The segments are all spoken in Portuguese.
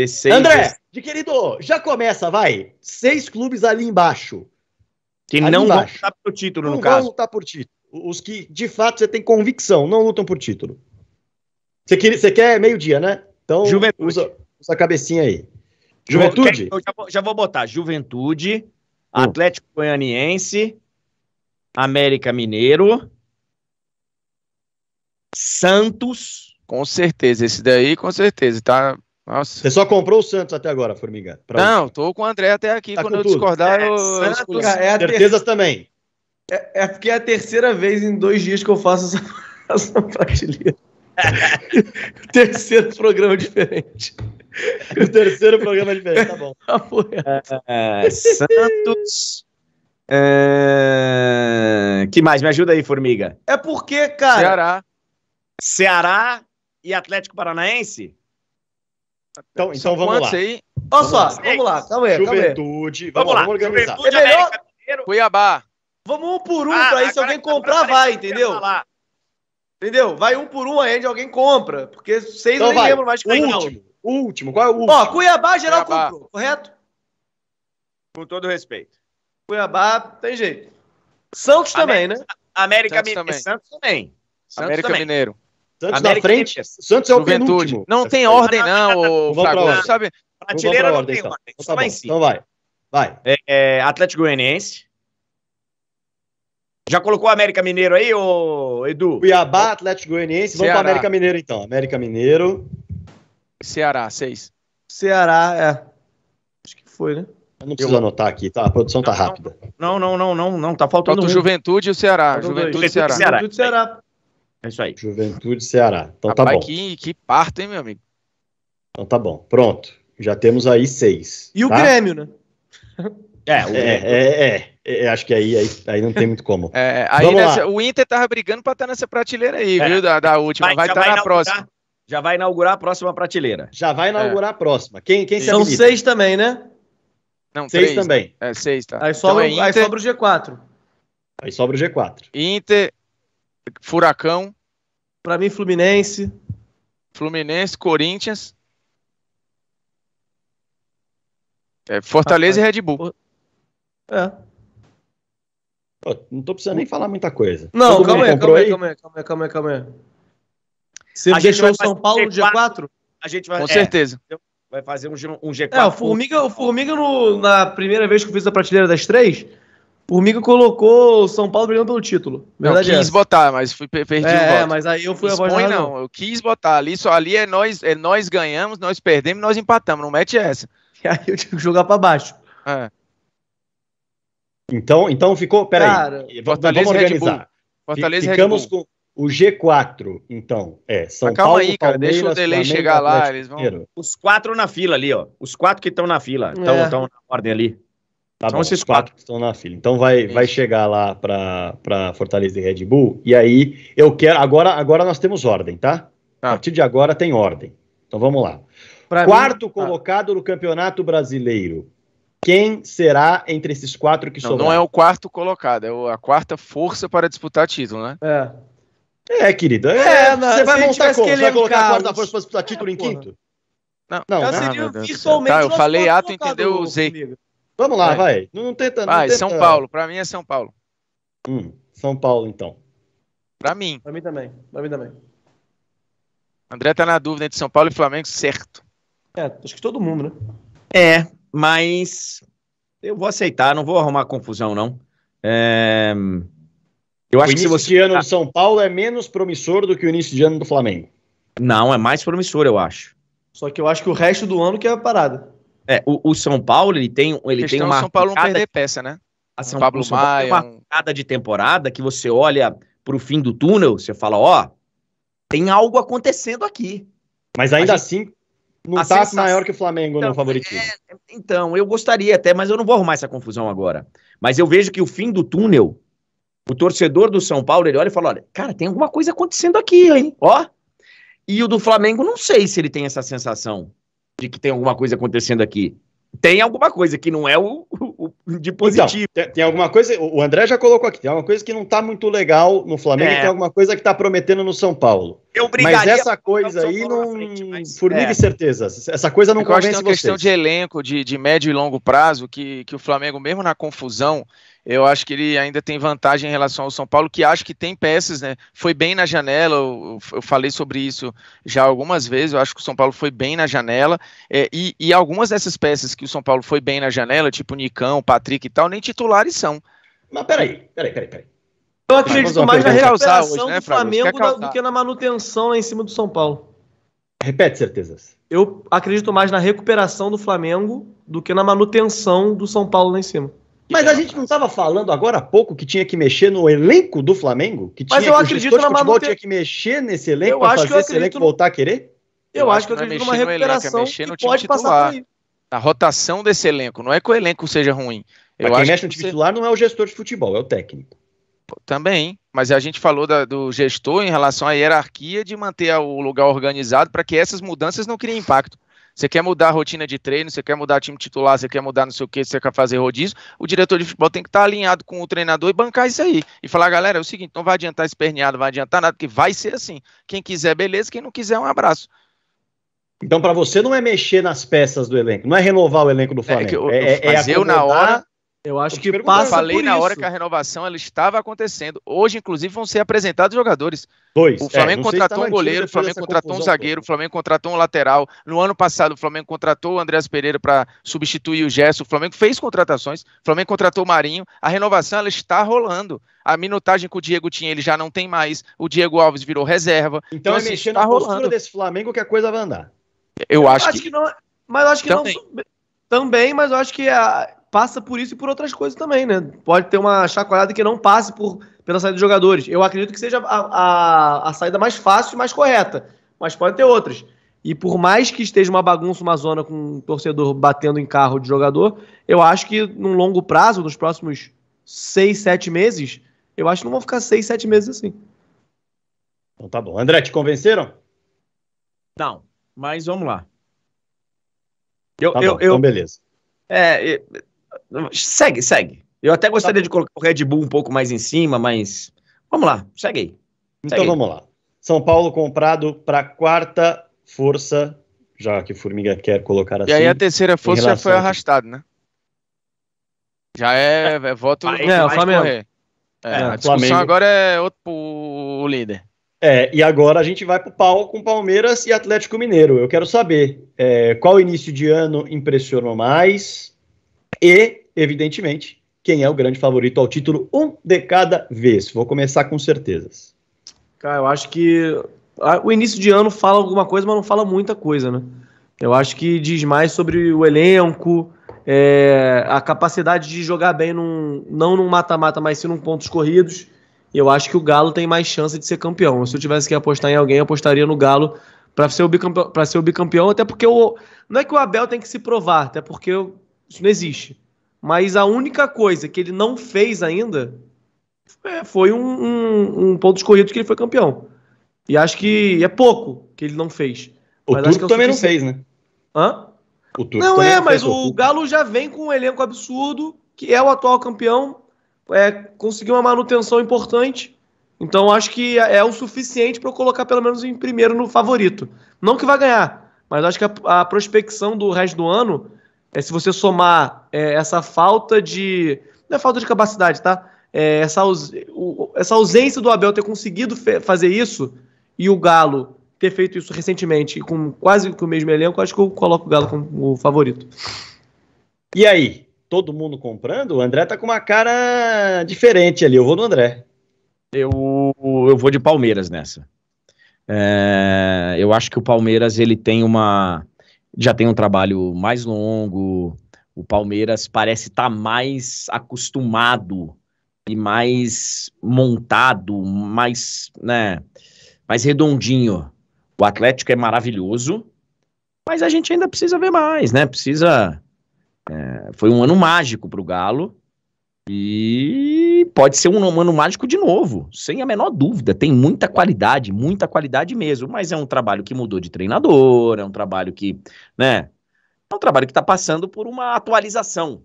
16, André, de querido, já começa, vai. Seis clubes ali embaixo. Que ali não embaixo. vão lutar por título, não no caso. Não vão lutar por título. Os que, de fato, você tem convicção, não lutam por título. Você quer, você quer meio-dia, né? Então, Juventude. usa, usa a cabecinha aí. Juventude? já, vou, já, vou, botar Juventude, hum. Atlético Goianiense, América Mineiro, Santos. Com certeza, esse daí, com certeza. Tá, nossa. Você só comprou o Santos até agora, Formiga? Não, estou com o André até aqui. Tá Quando eu tudo. discordar, é, eu. Santos, é Certezas ter... também. É, é, porque é a terceira vez em dois dias que eu faço essa, essa prateleira. terceiro programa diferente. O terceiro programa é diferente, tá bom. Ah, é. é, Santos. É... Que mais? Me ajuda aí, Formiga. É porque, cara. Ceará. Ceará e Atlético Paranaense? Então, então, então vamos lá. Aí? Olha só, vamos lá, calma aí. Juventude, vamos, vamos lá, vamos organizar. Juventude, é melhor... Cuiabá. Vamos um por um ah, pra aí, se alguém comprar, vai, entendeu? Entendeu? Vai um por um aí, de alguém compra, porque vocês então, nem lembram mais de quem último, não. último, qual é o último? Ó, Cuiabá geral Cuiabá. comprou, correto? Com todo respeito. Cuiabá, tem jeito. Santos América, também, né? América Mineiro. Santos também. Santos América também. Mineiro. Santos América na frente, Santos é o Juventude. penúltimo. Não tem ordem, não, não Flávio. Sabe? Prateleira não ordem, tem ordem. Então, tá vai então vai. Vai. É, é, Atlético Goianiense. Já colocou o América Mineiro aí, ô Edu? Cuiabá, Atlético Goianiense. Vamos para América Mineiro, então. América Mineiro. Ceará, seis. Ceará, é. Acho que foi, né? Eu não preciso anotar aqui, tá? A produção não, tá rápida. Não, não, não, não, não. Tá faltando. Falta o Juventude e o Ceará. Juventude, e Ceará. Juventude e Ceará. É isso aí. Juventude Ceará. Então tá Rapaz, tá bom. Que, que parto, hein, meu amigo? Então tá bom. Pronto. Já temos aí seis. E tá? o Grêmio, né? É, é o é, é, é, é, acho que aí, aí, aí não tem muito como. É, aí nessa, o Inter tava brigando para estar tá nessa prateleira aí, é. viu? Da, da última. Vai, vai estar tá vai na próxima. Já vai inaugurar a próxima prateleira. Já vai inaugurar a próxima. Quem, quem São habilita? seis também, né? Não, seis três, também. É, seis, tá. Aí sobra, então é Inter... aí sobra o G4. Aí sobra o G4. Inter, Furacão, para mim, Fluminense. Fluminense, Corinthians. É, Fortaleza ah, e Red Bull. É. Pô, não tô precisando nem falar muita coisa. Não, calma aí, calma aí, calma aí, calma aí, calma aí, calma aí. Você a deixou o São Paulo no G4? 4 A gente vai, Com é, certeza. Vai fazer um, G, um G4. É, o Formiga, o Formiga no, na primeira vez que eu fiz a prateleira das três, o Formiga colocou São Paulo brigando pelo título. Verdade eu é quis botar, mas fui, perdi é, o voto. É, mas aí eu fui Expõe, a voz não, eu quis botar ali, só ali é nós, é nós ganhamos, nós perdemos, nós empatamos, não mete essa. E aí eu tive que jogar para baixo. É. Então, então ficou, peraí, Cara, vamos organizar. Fortaleza Ficamos com o G4, então, é, São calma Paulo, aí, cara, Palmeiras, deixa o delay Flamengo, chegar lá, eles vão... Os quatro na fila ali, ó, os quatro que estão na fila, estão é. na ordem ali. Tá São bom. esses tá. quatro que estão na fila. Então vai, vai chegar lá para Fortaleza e Red Bull. E aí eu quero. Agora, agora nós temos ordem, tá? tá. A partir de agora tem ordem. Então vamos lá. Pra Quarto mim, tá. colocado no Campeonato Brasileiro. Quem será entre esses quatro que não, Não é o quarto colocado, é a quarta força para disputar título, né? É. É, querido. É, é você vai montar como? Você vai colocar a quarta força para disputar é, título é, em porra. quinto? Não, não, eu não, não, não, usei Vamos lá, vai. vai. Não, não tenta. Vai, tenta... São Paulo. Para mim é São Paulo. Hum, São Paulo, então. Para mim. Para mim também. Para mim também. André tá na dúvida entre São Paulo e Flamengo, certo. É, acho que todo mundo, né? É, mas eu vou aceitar, não vou arrumar confusão, não. É... Eu acho o início que você... de ano tá do São Paulo é menos promissor do que o início de ano do Flamengo. Não, é mais promissor, eu acho. Só que eu acho que o resto do ano que é a parada. É, o, o São Paulo, ele tem, ele tem é uma. São Paulo não perder peça, né? A ah, São, Pablo São Paulo Maia, tem uma cada um... de temporada que você olha para o fim do túnel, você fala, ó, tem algo acontecendo aqui. Mas ainda gente, assim, não está sensação... maior que o Flamengo então, no favoritismo. É, então, eu gostaria até, mas eu não vou arrumar essa confusão agora. Mas eu vejo que o fim do túnel, o torcedor do São Paulo, ele olha e fala, olha, cara, tem alguma coisa acontecendo aqui, hein? Ó. E o do Flamengo, não sei se ele tem essa sensação de que tem alguma coisa acontecendo aqui. Tem alguma coisa que não é o, o, de então, positivo. Então, tem, tem, alguma coisa, o André já colocou aqui, tem alguma coisa que não tá muito legal no Flamengo, é. tem alguma coisa que tá prometendo no São Paulo. Eu mas essa coisa aí não. Frente, Formiga é. certezas. Essa coisa não Eu convence vocês. É uma questão de elenco, de, de médio e longo prazo, que, que o Flamengo, mesmo na confusão, eu acho que ele ainda tem vantagem em relação ao São Paulo, que acho que tem peças, né? Foi bem na janela, eu, eu falei sobre isso já algumas vezes, eu acho que o São Paulo foi bem na janela, é, e, e, algumas dessas peças que o São Paulo foi bem na janela, tipo Nicão, Patrick e tal, nem titulares são. Mas peraí, peraí, peraí, peraí. Eu acredito mais na recuperação hoje, né, do Flamengo do, do que na manutenção lá em cima do São Paulo. Repete certezas. Eu acredito mais na recuperação do Flamengo do que na manutenção do São Paulo lá em cima. Mas a gente não estava falando agora há pouco que tinha que mexer no elenco do Flamengo? Que tinha, Mas eu que acredito na tinha que mexer nesse elenco para fazer esse elenco no... voltar a querer? Eu, eu acho, acho que eu acredito numa recuperação elenco, é no que pode titular, passar Na rotação desse elenco. Não é que o elenco seja ruim. Eu quem mexe no time você... titular não é o gestor de futebol, é o técnico. Também, mas a gente falou da, do gestor em relação à hierarquia de manter o lugar organizado para que essas mudanças não criem impacto. Você quer mudar a rotina de treino, você quer mudar time titular, você quer mudar não sei o que, você quer fazer rodízio. O diretor de futebol tem que estar tá alinhado com o treinador e bancar isso aí. E falar, galera, é o seguinte, não vai adiantar não vai adiantar nada, que vai ser assim. Quem quiser, beleza, quem não quiser, um abraço. Então, para você, não é mexer nas peças do elenco, não é renovar o elenco do é, é Flamengo. É, é, eu, é, é, é acomodar... eu, na hora, eu acho que passa. Eu falei na hora que a renovação ela estava acontecendo. Hoje, inclusive, vão ser apresentados jogadores. Dois. O é, Flamengo é, contratou um goleiro, o Flamengo contratou um zagueiro, o Flamengo contratou um lateral. No ano passado, o Flamengo contratou o Andreas Pereira para substituir o Gerson. O Flamengo fez contratações, o Flamengo contratou o Marinho. A renovação ela está rolando. A minutagem que o Diego tinha, ele já não tem mais. O Diego Alves virou reserva. Então, então é assim, mexendo tá na rolando. postura desse Flamengo que a coisa vai andar. Eu, eu acho, acho, que... que não, mas acho que também. não. Também, mas eu acho que a passa por isso e por outras coisas também, né? Pode ter uma chacoalhada que não passe por, pela saída de jogadores. Eu acredito que seja a, a, a saída mais fácil e mais correta, mas pode ter outras. E por mais que esteja uma bagunça, uma zona com um torcedor batendo em carro de jogador, eu acho que num longo prazo, nos próximos seis, sete meses, eu acho que não vão ficar seis, sete meses assim. Então tá bom. André, te convenceram? Não, mas vamos lá. Eu, tá eu, bom, eu, então beleza. É, Segue, segue. Eu até gostaria tá de colocar o Red Bull um pouco mais em cima, mas vamos lá, segue aí. Então vamos lá. São Paulo comprado para quarta força, já que Formiga quer colocar assim. E aí assim, a terceira força já foi arrastada, né? Já é, é voto. Vai, não, Flamengo. É, é, a discussão Flamengo. agora é outro pro líder. É, e agora a gente vai para o pau com Palmeiras e Atlético Mineiro. Eu quero saber é, qual início de ano impressionou mais e evidentemente, quem é o grande favorito ao título, um de cada vez. Vou começar com certezas. Cara, eu acho que ah, o início de ano fala alguma coisa, mas não fala muita coisa, né? Eu acho que diz mais sobre o elenco, é, a capacidade de jogar bem num, não num mata-mata, mas sim num pontos corridos. Eu acho que o Galo tem mais chance de ser campeão. Se eu tivesse que apostar em alguém, eu apostaria no Galo para ser, o bicampeão, ser o bicampeão, até porque o, não é que o Abel tem que se provar, até porque isso não existe. Mas a única coisa que ele não fez ainda é, foi um, um, um ponto escorrido que ele foi campeão. E acho que é pouco que ele não fez. O Turco é também não fez, né? Hã? O Turco não é, mas o Galo já vem com um elenco absurdo, que é o atual campeão, é, conseguiu uma manutenção importante. Então acho que é, é o suficiente para colocar pelo menos em primeiro no favorito. Não que vai ganhar, mas acho que a, a prospecção do resto do ano é, se você somar é, essa falta de. Não é falta de capacidade, tá? É, essa, essa ausência do Abel ter conseguido fazer isso e o Galo ter feito isso recentemente com quase com o mesmo elenco, acho que eu coloco o Galo como o favorito. E aí? Todo mundo comprando? O André tá com uma cara diferente ali. Eu vou no André. Eu, eu vou de Palmeiras nessa. É, eu acho que o Palmeiras ele tem uma já tem um trabalho mais longo, o Palmeiras parece estar tá mais acostumado e mais montado, mais, né, mais redondinho. O Atlético é maravilhoso, mas a gente ainda precisa ver mais, né? Precisa. É, foi um ano mágico para o Galo, e pode ser um humano mágico de novo, sem a menor dúvida. Tem muita qualidade, muita qualidade mesmo, mas é um trabalho que mudou de treinador, é um trabalho que, né? É um trabalho que está passando por uma atualização.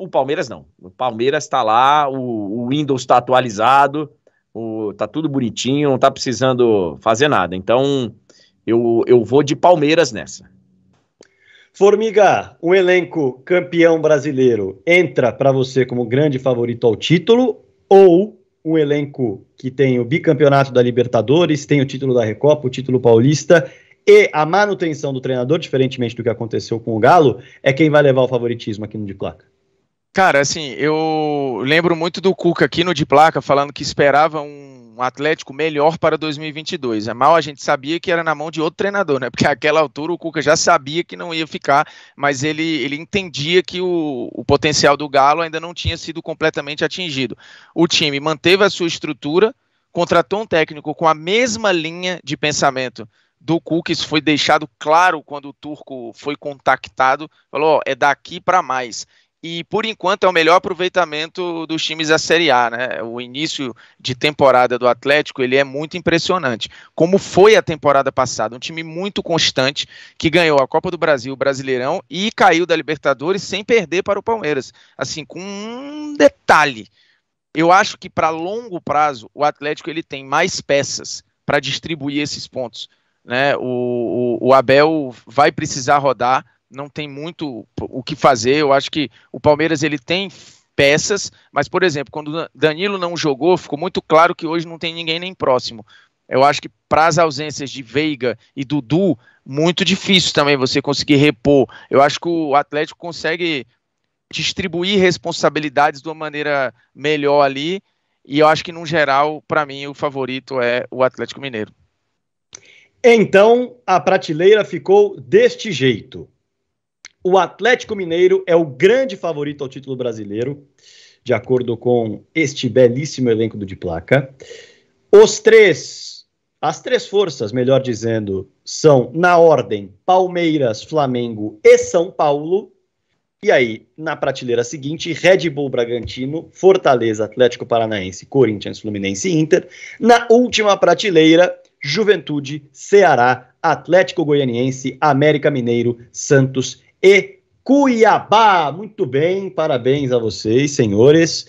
O Palmeiras não. O Palmeiras está lá, o, o Windows está atualizado, o, tá tudo bonitinho, não está precisando fazer nada. Então, eu, eu vou de Palmeiras nessa. Formiga, um elenco campeão brasileiro entra para você como grande favorito ao título ou um elenco que tem o bicampeonato da Libertadores, tem o título da Recopa, o título paulista e a manutenção do treinador, diferentemente do que aconteceu com o Galo, é quem vai levar o favoritismo aqui no de placa? Cara, assim, eu lembro muito do Cuca aqui no de placa falando que esperava um um Atlético melhor para 2022. É mal a gente sabia que era na mão de outro treinador, né? Porque àquela altura o Cuca já sabia que não ia ficar, mas ele, ele entendia que o, o potencial do Galo ainda não tinha sido completamente atingido. O time manteve a sua estrutura, contratou um técnico com a mesma linha de pensamento do Cuca, isso foi deixado claro quando o Turco foi contactado, falou, é daqui para mais e por enquanto é o melhor aproveitamento dos times da Série A, né? O início de temporada do Atlético, ele é muito impressionante. Como foi a temporada passada, um time muito constante que ganhou a Copa do Brasil, o Brasileirão e caiu da Libertadores sem perder para o Palmeiras. Assim, com um detalhe. Eu acho que para longo prazo o Atlético ele tem mais peças para distribuir esses pontos, né? O, o, o Abel vai precisar rodar não tem muito o que fazer. Eu acho que o Palmeiras ele tem peças, mas por exemplo, quando Danilo não jogou, ficou muito claro que hoje não tem ninguém nem próximo. Eu acho que para as ausências de Veiga e Dudu, muito difícil também você conseguir repor. Eu acho que o Atlético consegue distribuir responsabilidades de uma maneira melhor ali. E eu acho que, no geral, para mim, o favorito é o Atlético Mineiro. Então, a prateleira ficou deste jeito. O Atlético Mineiro é o grande favorito ao título brasileiro, de acordo com este belíssimo elenco do de placa. Os três, as três forças, melhor dizendo, são na ordem Palmeiras, Flamengo e São Paulo. E aí, na prateleira seguinte, Red Bull Bragantino, Fortaleza, Atlético Paranaense, Corinthians, Fluminense e Inter. Na última prateleira, Juventude, Ceará, Atlético Goianiense, América Mineiro, Santos e Cuiabá. Muito bem, parabéns a vocês, senhores.